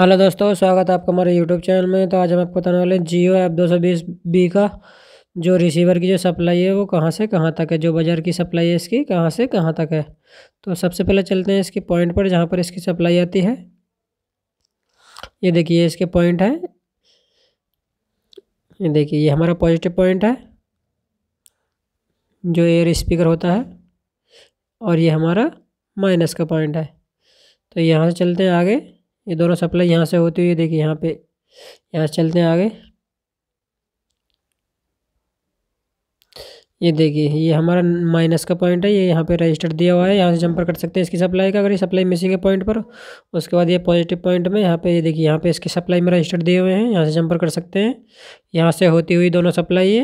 hello दोस्तों स्वागत है आपका हमारे यूट्यूब चैनल में तो आज हम आपको बताने वाले हैं जियो ऐप बीस बी का जो रिसीवर की जो सप्लाई है वो कहाँ से कहाँ तक है जो बाज़ार की सप्लाई है इसकी कहाँ से कहाँ तक है तो सबसे पहले चलते हैं इसके पॉइंट पर जहाँ पर इसकी सप्लाई आती है ये देखिए इसके पॉइंट है ये देखिए ये हमारा पॉजिटिव पॉइंट है जो एयर स्पीकर होता है और ये हमारा माइनस का पॉइंट है तो यहाँ से चलते हैं आगे ये दोनों सप्लाई यहाँ से होती हुई देखिए यहाँ पे यहाँ से चलते हैं आगे ये देखिए ये हमारा माइनस का पॉइंट है ये यहाँ पे रजिस्टर दिया हुआ है यहाँ से जंपर कर सकते हैं इसकी सप्लाई का अगर ये सप्लाई मिसिंग है पॉइंट पर उसके बाद ये पॉजिटिव पॉइंट में यहाँ पे ये देखिए यहाँ पे इसकी सप्लाई में रजिस्टर दिए हुए हैं यहाँ से जंपर कर सकते हैं यहाँ से होती हुई दोनों सप्लाई ये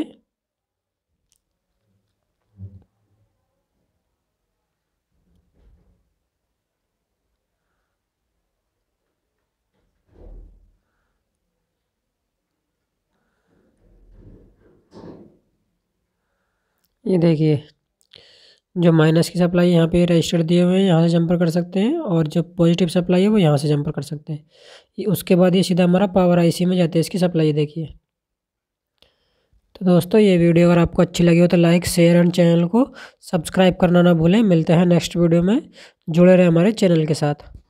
ये देखिए जो माइनस की सप्लाई यहाँ पे रजिस्टर दिए हुए हैं यहाँ से जंपर कर सकते हैं और जो पॉजिटिव सप्लाई है वो यहाँ से जंपर कर सकते हैं उसके बाद ये सीधा हमारा पावर आईसी में जाते हैं इसकी सप्लाई देखिए तो दोस्तों ये वीडियो अगर आपको अच्छी लगी हो तो लाइक शेयर एंड चैनल को सब्सक्राइब करना ना भूलें मिलते हैं नेक्स्ट वीडियो में जुड़े रहे हमारे चैनल के साथ